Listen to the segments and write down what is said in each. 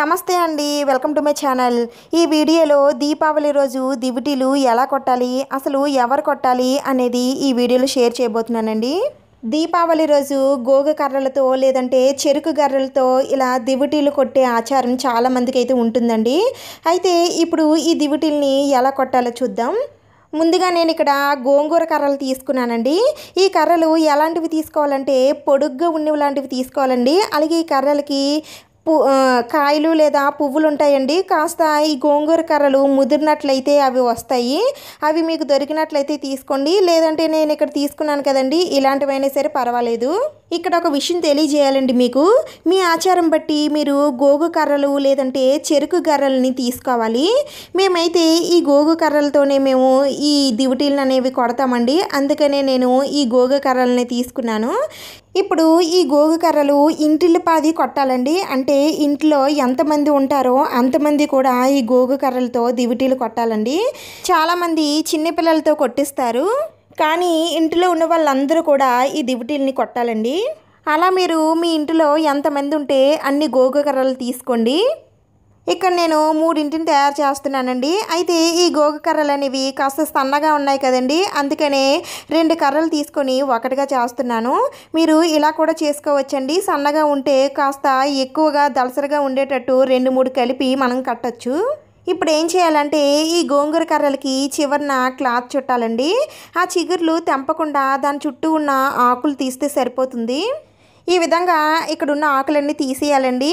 నమస్తే అండి welcome to my channel ఈ వీడియోలో దీపావళి రోజు దివిటీలు ఎలా కొట్టాలి అసలు ఎవరు కొట్టాలి అనేది ఈ వీడియోలో షేర్ చేయబోతున్నానండి దీపావళి రోజు గోగు కర్రలతో లేదంటే చెరుకు గర్రలతో ఇలా దివిటీలు కొట్టే ఆచారం చాలామందికి అయితే ఉంటుందండి అయితే ఇప్పుడు ఈ దివిటీల్ని ఎలా కొట్టాలో చూద్దాం ముందుగా నేను ఇక్కడ గోంగూర కర్రలు తీసుకున్నానండి ఈ కర్రలు ఎలాంటివి తీసుకోవాలంటే పొడుగ్గా ఉన్నవి లాంటివి తీసుకోవాలండి అలాగే ఈ కర్రలకి కాయలు లేదా పువ్వులు ఉంటాయండి కాస్త ఈ గోంగూర కర్రలు ముదిరినట్లయితే అవి వస్తాయి అవి మీకు దొరికినట్లయితే తీసుకోండి లేదంటే నేను ఇక్కడ తీసుకున్నాను కదండి ఇలాంటివైనా సరే పర్వాలేదు ఇక్కడ ఒక విషయం తెలియజేయాలండి మీకు మీ ఆచారం బట్టి మీరు గోగు కర్రలు లేదంటే చెరుకు కర్రలని తీసుకోవాలి మేమైతే ఈ గోగు కర్రలతోనే మేము ఈ దివిటీలను అనేవి కొడతామండి అందుకనే నేను ఈ గోగు కర్రలని తీసుకున్నాను ఇప్పుడు ఈ గోగు కర్రలు ఇంటిల్లిపాది కొట్టాలండి అంటే ఇంట్లో ఎంతమంది ఉంటారో అంతమంది కూడా ఈ గోగు కర్రలతో దివిటీలు కొట్టాలండి చాలామంది చిన్నపిల్లలతో కొట్టిస్తారు కానీ ఇంటిలో ఉన్న వాళ్ళందరూ కూడా ఈ దివిటీల్ని కొట్టాలండి అలా మీరు మీ ఇంటిలో ఎంతమంది ఉంటే అన్ని గోగుకర్రలు తీసుకోండి ఇక్కడ నేను మూడింటిని తయారు చేస్తున్నానండి అయితే ఈ గోగు కర్రలు అనేవి కాస్త సన్నగా ఉన్నాయి కదండి అందుకనే రెండు కర్రలు తీసుకొని ఒకటిగా చేస్తున్నాను మీరు ఇలా కూడా చేసుకోవచ్చండి సన్నగా ఉంటే కాస్త ఎక్కువగా దలసరగా ఉండేటట్టు రెండు మూడు కలిపి మనం కట్టచ్చు ఇప్పుడు ఏం చేయాలంటే ఈ గోంగూర కర్రలకి చివరిన క్లాత్ చుట్టాలండి ఆ చిగుర్లు తెంపకుండా దాని చుట్టూ ఉన్న ఆకులు తీస్తే సరిపోతుంది ఈ విధంగా ఇక్కడున్న ఆకులన్నీ తీసేయాలండి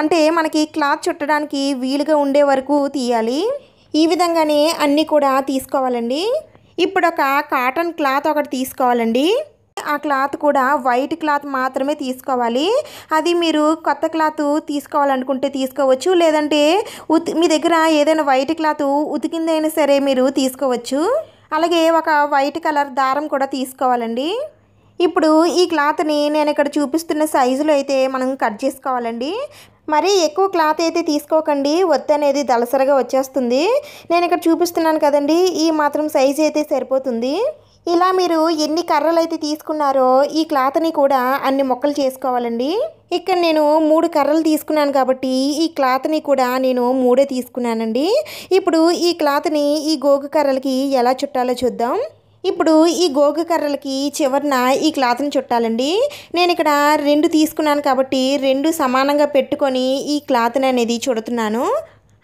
అంటే మనకి క్లాత్ చుట్టడానికి వీలుగా ఉండే వరకు తీయాలి ఈ విధంగానే అన్నీ కూడా తీసుకోవాలండి ఇప్పుడు ఒక కాటన్ క్లాత్ ఒకటి తీసుకోవాలండి ఆ క్లాత్ కూడా వైట్ క్లాత్ మాత్రమే తీసుకోవాలి అది మీరు కొత్త క్లాత్ తీసుకోవాలనుకుంటే తీసుకోవచ్చు లేదంటే ఉతి మీ దగ్గర ఏదైనా వైట్ క్లాత్ ఉతికిందైనా సరే మీరు తీసుకోవచ్చు అలాగే ఒక వైట్ కలర్ దారం కూడా తీసుకోవాలండి ఇప్పుడు ఈ క్లాత్ని నేను ఇక్కడ చూపిస్తున్న సైజులో అయితే మనం కట్ చేసుకోవాలండి మరి ఎక్కువ క్లాత్ అయితే తీసుకోకండి ఒత్తి అనేది దలసరగా వచ్చేస్తుంది నేను ఇక్కడ చూపిస్తున్నాను కదండి ఈ మాత్రం సైజు అయితే సరిపోతుంది ఇలా మీరు ఎన్ని కర్రలు అయితే తీసుకున్నారో ఈ క్లాత్ని కూడా అన్ని మొక్కలు చేసుకోవాలండి ఇక్కడ నేను మూడు కర్రలు తీసుకున్నాను కాబట్టి ఈ క్లాత్ని కూడా నేను మూడే తీసుకున్నానండి ఇప్పుడు ఈ క్లాత్ని ఈ గోగు కర్రలకి ఎలా చుట్టాలో చూద్దాం ఇప్పుడు ఈ గోగు కర్రలకి చివరిన ఈ క్లాత్ని చుట్టాలండి నేను ఇక్కడ రెండు తీసుకున్నాను కాబట్టి రెండు సమానంగా పెట్టుకొని ఈ క్లాత్ని అనేది చుడుతున్నాను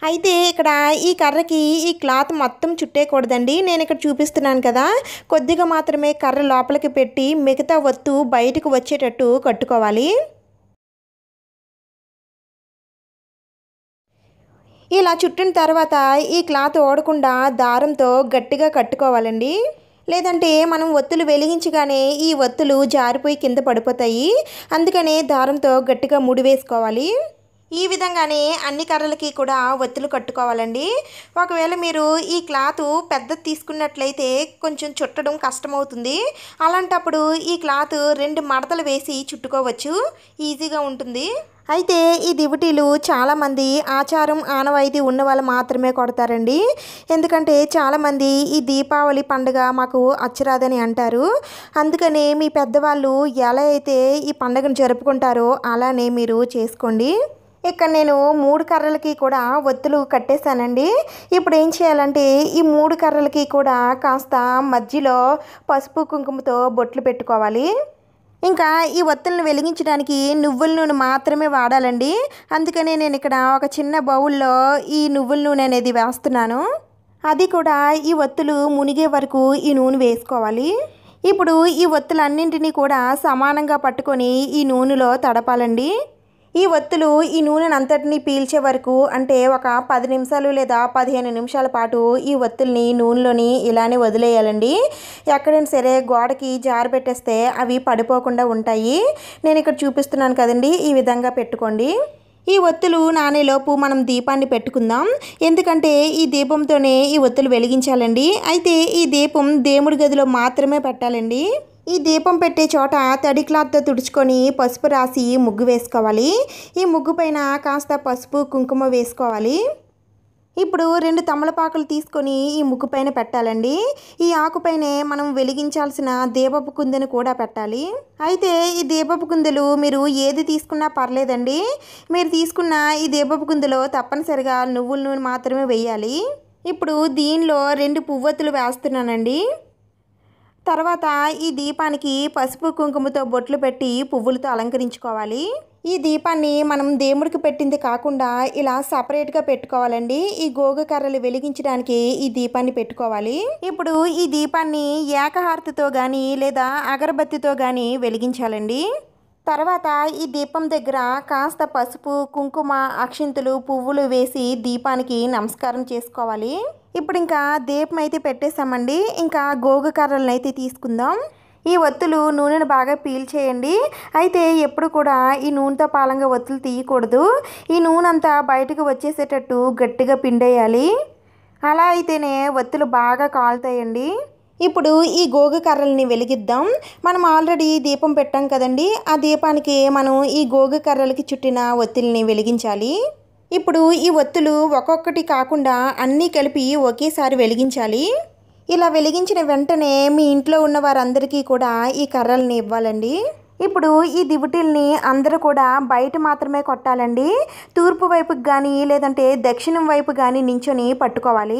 అయితే ఇక్కడ ఈ కర్రకి ఈ క్లాత్ మొత్తం చుట్టేయకూడదండి నేను ఇక్కడ చూపిస్తున్నాను కదా కొద్దిగా మాత్రమే కర్ర లోపలికి పెట్టి మిగతా వత్తు బయటకు వచ్చేటట్టు కట్టుకోవాలి ఇలా చుట్టిన తర్వాత ఈ క్లాత్ ఓడకుండా దారంతో గట్టిగా కట్టుకోవాలండి లేదంటే మనం ఒత్తులు వెలిగించగానే ఈ ఒత్తులు జారిపోయి కింద పడిపోతాయి అందుకనే దారంతో గట్టిగా ముడి వేసుకోవాలి ఈ విధంగానే అన్ని కర్రలకి కూడా ఒత్తులు కట్టుకోవాలండి ఒకవేళ మీరు ఈ క్లాత్ పెద్ద తీసుకున్నట్లయితే కొంచెం చుట్టడం కష్టమవుతుంది అలాంటప్పుడు ఈ క్లాత్ రెండు మడతలు వేసి చుట్టుకోవచ్చు ఈజీగా ఉంటుంది అయితే ఈ దివిటీలు చాలామంది ఆచారం ఆనవాయితీ ఉన్న వాళ్ళు మాత్రమే కొడతారండి ఎందుకంటే చాలామంది ఈ దీపావళి పండుగ మాకు అచ్చరాదని అంటారు అందుకని మీ పెద్దవాళ్ళు ఎలా అయితే ఈ పండుగను జరుపుకుంటారో అలానే మీరు చేసుకోండి ఇక్కడ నేను మూడు కర్రలకి కూడా ఒత్తులు కట్టేశానండి ఇప్పుడు ఏం చేయాలంటే ఈ మూడు కర్రలకి కూడా కాస్త మధ్యలో పసుపు కుంకుమతో బొట్లు పెట్టుకోవాలి ఇంకా ఈ ఒత్తులను వెలిగించడానికి నువ్వుల నూనె మాత్రమే వాడాలండి అందుకనే నేను ఇక్కడ ఒక చిన్న బౌల్లో ఈ నువ్వుల నూనె అనేది వేస్తున్నాను అది కూడా ఈ ఒత్తులు మునిగే వరకు ఈ నూనె వేసుకోవాలి ఇప్పుడు ఈ ఒత్తులన్నింటినీ కూడా సమానంగా పట్టుకొని ఈ నూనెలో తడపాలండి ఈ ఒత్తులు ఈ నూనెను అంతటినీ పీల్చే వరకు అంటే ఒక పది నిమిషాలు లేదా పదిహేను నిమిషాల పాటు ఈ ఒత్తుల్ని నూనెలోని ఇలానే వదిలేయాలండి ఎక్కడైనా సరే గోడకి జారు పెట్టేస్తే అవి పడిపోకుండా ఉంటాయి నేను ఇక్కడ చూపిస్తున్నాను కదండి ఈ విధంగా పెట్టుకోండి ఈ ఒత్తులు నానేలోపు మనం దీపాన్ని పెట్టుకుందాం ఎందుకంటే ఈ దీపంతోనే ఈ ఒత్తులు వెలిగించాలండి అయితే ఈ దీపం దేవుడి గదిలో మాత్రమే పెట్టాలండి ఈ దీపం పెట్టే చోట తడి క్లాత్తో తుడుచుకొని పసుపు రాసి ముగ్గు వేసుకోవాలి ఈ ముగ్గు పైన కాస్త పసుపు కుంకుమ వేసుకోవాలి ఇప్పుడు రెండు తమలపాకులు తీసుకొని ఈ ముగ్గు పైన పెట్టాలండి ఈ ఆకుపైనే మనం వెలిగించాల్సిన దీపపు కుందెను కూడా పెట్టాలి అయితే ఈ దీపపు కుందెలు మీరు ఏది తీసుకున్నా పర్లేదండి మీరు తీసుకున్న ఈ దీపపు కుందెలో తప్పనిసరిగా నువ్వుల నూనె మాత్రమే వేయాలి ఇప్పుడు దీనిలో రెండు పువ్వొత్తులు వేస్తున్నానండి తర్వాత ఈ దీపానికి పసుపు కుంకుమతో బొట్లు పెట్టి పువ్వులతో అలంకరించుకోవాలి ఈ దీపాన్ని మనం దేవుడికి పెట్టింది కాకుండా ఇలా సపరేట్గా పెట్టుకోవాలండి ఈ గోగు కర్రలు వెలిగించడానికి ఈ దీపాన్ని పెట్టుకోవాలి ఇప్పుడు ఈ దీపాన్ని ఏకహారతితో కానీ లేదా అగరబత్తితో కానీ వెలిగించాలండి తర్వాత ఈ దీపం దగ్గర కాస్త పసుపు కుంకుమ అక్షింతలు పువ్వులు వేసి దీపానికి నమస్కారం చేసుకోవాలి ఇప్పుడు ఇంకా దీపం అయితే పెట్టేసామండి ఇంకా గోగు కర్రలను అయితే తీసుకుందాం ఈ ఒత్తులు నూనెను బాగా పీల్ చేయండి అయితే ఎప్పుడు కూడా ఈ నూనెతో పాలంగా ఒత్తులు తీయకూడదు ఈ నూనె అంతా బయటకు వచ్చేసేటట్టు గట్టిగా పిండేయాలి అలా అయితేనే ఒత్తులు బాగా కాలుతాయండి ఇప్పుడు ఈ గోగు కర్రల్ని వెలిగిద్దాం మనం ఆల్రెడీ దీపం పెట్టాం కదండి ఆ దీపానికి మనం ఈ గోగు కర్రలకి చుట్టిన ఒత్తిల్ని వెలిగించాలి ఇప్పుడు ఈ ఒత్తులు ఒక్కొక్కటి కాకుండా అన్నీ కలిపి ఒకేసారి వెలిగించాలి ఇలా వెలిగించిన వెంటనే మీ ఇంట్లో ఉన్న వారందరికీ కూడా ఈ కర్రల్ని ఇవ్వాలండి ఇప్పుడు ఈ దివిటిల్ని అందరూ కూడా బయట మాత్రమే కొట్టాలండి తూర్పు వైపుకి కానీ లేదంటే దక్షిణం వైపు కానీ నించొని పట్టుకోవాలి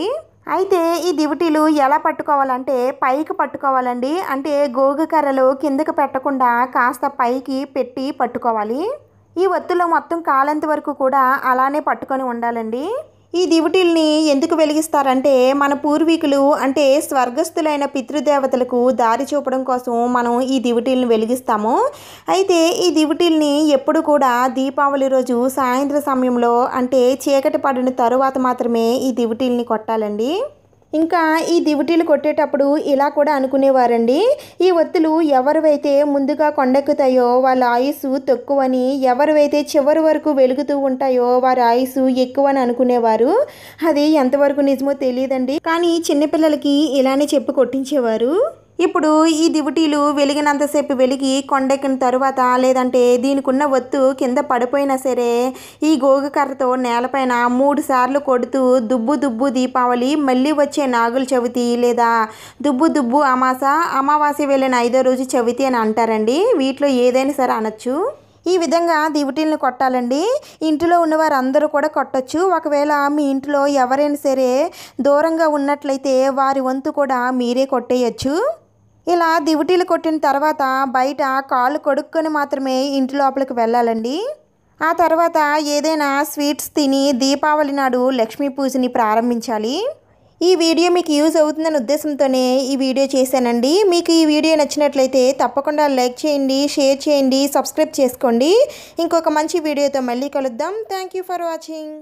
అయితే ఈ దివిటీలు ఎలా పట్టుకోవాలంటే పైకి పట్టుకోవాలండి అంటే గోగు కర్రలు కిందకి పెట్టకుండా కాస్త పైకి పెట్టి పట్టుకోవాలి ఈ ఒత్తులో మొత్తం కాలంత వరకు కూడా అలానే పట్టుకొని ఉండాలండి ఈ దివిటిల్ని ఎందుకు వెలిగిస్తారంటే మన పూర్వీకులు అంటే స్వర్గస్థులైన పితృదేవతలకు దారి చూపడం కోసం మనం ఈ దివిటిల్ని వెలిగిస్తాము అయితే ఈ దివిటిల్ని ఎప్పుడు కూడా దీపావళి రోజు సాయంత్రం సమయంలో అంటే చీకటి పడిన తరువాత మాత్రమే ఈ దివిటిల్ని కొట్టాలండి ఇంకా ఈ దివిటీలు కొట్టేటప్పుడు ఇలా కూడా అనుకునేవారండి ఈ ఒత్తులు ఎవరివైతే ముందుగా కొండెక్కుతాయో వాళ్ళ ఆయుసు తక్కువని ఎవరివైతే చివరి వరకు వెలుగుతూ ఉంటాయో వారి ఆయుసు ఎక్కువ అని అనుకునేవారు అది ఎంతవరకు నిజమో తెలియదండి కానీ చిన్నపిల్లలకి ఇలానే చెప్పి కొట్టించేవారు ఇప్పుడు ఈ దివిటీలు వెలిగినంతసేపు వెలిగి కొండెక్కిన తరువాత లేదంటే దీనికున్న ఒత్తు కింద పడిపోయినా సరే ఈ గోగుకర్రతో నేలపైన మూడు సార్లు కొడుతూ దుబ్బు దుబ్బు దీపావళి మళ్ళీ వచ్చే నాగుల చవితి లేదా దుబ్బు దుబ్బు అమాస అమావాస్య వెళ్ళిన ఐదో రోజు చవితి అని అంటారండి వీటిలో ఏదైనా సరే అనొచ్చు ఈ విధంగా దివిటీలను కొట్టాలండి ఇంటిలో ఉన్నవారు అందరూ కూడా కొట్టచ్చు ఒకవేళ మీ ఇంట్లో ఎవరైనా సరే దూరంగా ఉన్నట్లయితే వారి వంతు కూడా మీరే కొట్టేయచ్చు ఇలా దివిటీలు కొట్టిన తర్వాత బయట కాళ్ళు కొడుక్కొని మాత్రమే ఇంటి లోపలికి వెళ్ళాలండి ఆ తర్వాత ఏదైనా స్వీట్స్ తిని దీపావళి నాడు లక్ష్మీ పూజని ప్రారంభించాలి ఈ వీడియో మీకు యూజ్ అవుతుందనే ఉద్దేశంతోనే ఈ వీడియో చేశానండి మీకు ఈ వీడియో నచ్చినట్లయితే తప్పకుండా లైక్ చేయండి షేర్ చేయండి సబ్స్క్రైబ్ చేసుకోండి ఇంకొక మంచి వీడియోతో మళ్ళీ కలుద్దాం థ్యాంక్ ఫర్ వాచింగ్